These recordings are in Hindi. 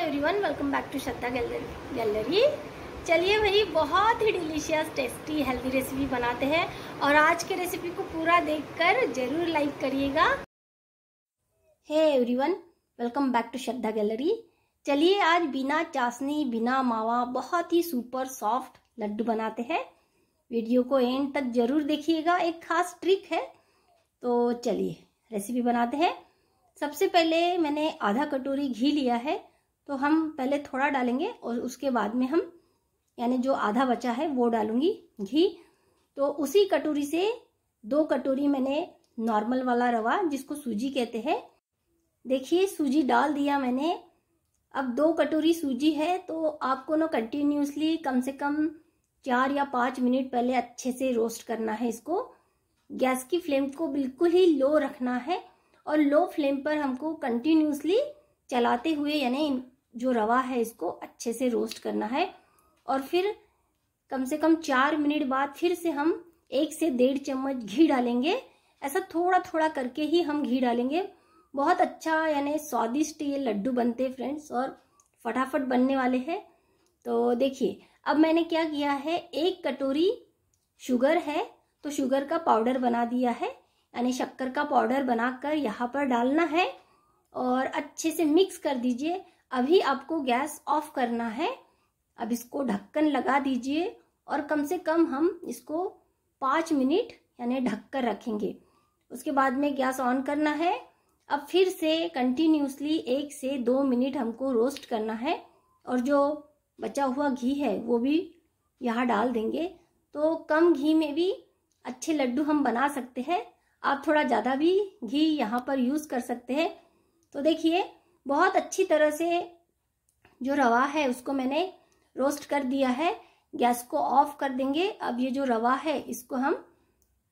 hi everyone welcome back to Shraddha gallery gallery चलिए भाई बहुत ही डिलीशियस टेस्टी हेल्दी रेसिपी बनाते हैं और आज के रेसिपी को पूरा देखकर जरूर लाइक करिएगा hey everyone welcome back to Shraddha gallery चलिए आज बिना चाशनी बिना मावा बहुत ही सुपर सॉफ्ट लड्डू बनाते हैं वीडियो को एंड तक जरूर देखिएगा एक खास ट्रिक है तो चलिए रेसिपी बनाते हैं सबसे पहले मैंने आधा कटोरी घी लिया है तो हम पहले थोड़ा डालेंगे और उसके बाद में हम यानी जो आधा बचा है वो डालूंगी घी तो उसी कटोरी से दो कटोरी मैंने नॉर्मल वाला रवा जिसको सूजी कहते हैं देखिए सूजी डाल दिया मैंने अब दो कटोरी सूजी है तो आपको ना कंटिन्यूसली कम से कम चार या पाँच मिनट पहले अच्छे से रोस्ट करना है इसको गैस की फ्लेम को बिल्कुल ही लो रखना है और लो फ्लेम पर हमको कंटिन्यूसली चलाते हुए यानी जो रवा है इसको अच्छे से रोस्ट करना है और फिर कम से कम चार मिनट बाद फिर से हम एक से डेढ़ चम्मच घी डालेंगे ऐसा थोड़ा थोड़ा करके ही हम घी डालेंगे बहुत अच्छा यानी स्वादिष्ट ये लड्डू बनते हैं फ्रेंड्स और फटाफट बनने वाले हैं तो देखिए अब मैंने क्या किया है एक कटोरी शुगर है तो शुगर का पाउडर बना दिया है यानी शक्कर का पाउडर बनाकर यहाँ पर डालना है और अच्छे से मिक्स कर दीजिए अभी आपको गैस ऑफ करना है अब इसको ढक्कन लगा दीजिए और कम से कम हम इसको पाँच मिनट यानी ढक कर रखेंगे उसके बाद में गैस ऑन करना है अब फिर से कंटिन्यूसली एक से दो मिनट हमको रोस्ट करना है और जो बचा हुआ घी है वो भी यहाँ डाल देंगे तो कम घी में भी अच्छे लड्डू हम बना सकते हैं आप थोड़ा ज़्यादा भी घी यहाँ पर यूज़ कर सकते हैं तो देखिए बहुत अच्छी तरह से जो रवा है उसको मैंने रोस्ट कर दिया है गैस को ऑफ कर देंगे अब ये जो रवा है इसको हम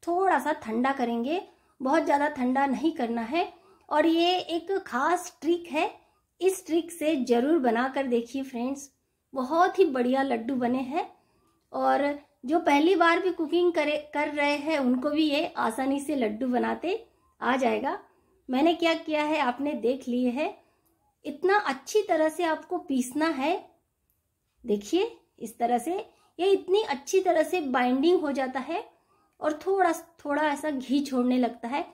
थोड़ा सा ठंडा करेंगे बहुत ज़्यादा ठंडा नहीं करना है और ये एक खास ट्रिक है इस ट्रिक से ज़रूर बना कर देखिए फ्रेंड्स बहुत ही बढ़िया लड्डू बने हैं और जो पहली बार भी कुकिंग करे कर रहे हैं उनको भी ये आसानी से लड्डू बनाते आ जाएगा मैंने क्या किया है आपने देख लिए है इतना अच्छी तरह से आपको पीसना है देखिए इस तरह से ये इतनी अच्छी तरह से बाइंडिंग हो जाता है और थोड़ा थोड़ा ऐसा घी छोड़ने लगता है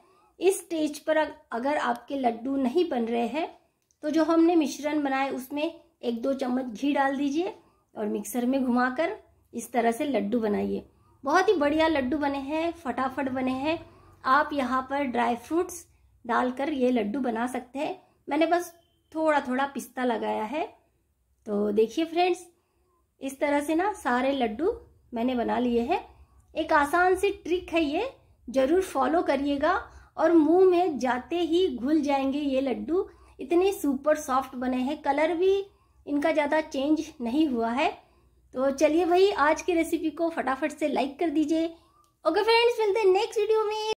इस स्टेज पर अगर आपके लड्डू नहीं बन रहे हैं तो जो हमने मिश्रण बनाए उसमें एक दो चम्मच घी डाल दीजिए और मिक्सर में घुमाकर इस तरह से लड्डू बनाइए बहुत ही बढ़िया लड्डू बने हैं फटाफट बने हैं आप यहाँ पर ड्राई फ्रूट्स डालकर ये लड्डू बना सकते हैं मैंने बस थोड़ा थोड़ा पिस्ता लगाया है तो देखिए फ्रेंड्स इस तरह से ना सारे लड्डू मैंने बना लिए हैं एक आसान सी ट्रिक है ये ज़रूर फॉलो करिएगा और मुंह में जाते ही घुल जाएंगे ये लड्डू इतने सुपर सॉफ्ट बने हैं कलर भी इनका ज़्यादा चेंज नहीं हुआ है तो चलिए भाई आज की रेसिपी को फटाफट से लाइक कर दीजिए ओके फ्रेंड्स मिलते हैं नेक्स्ट वीडियो में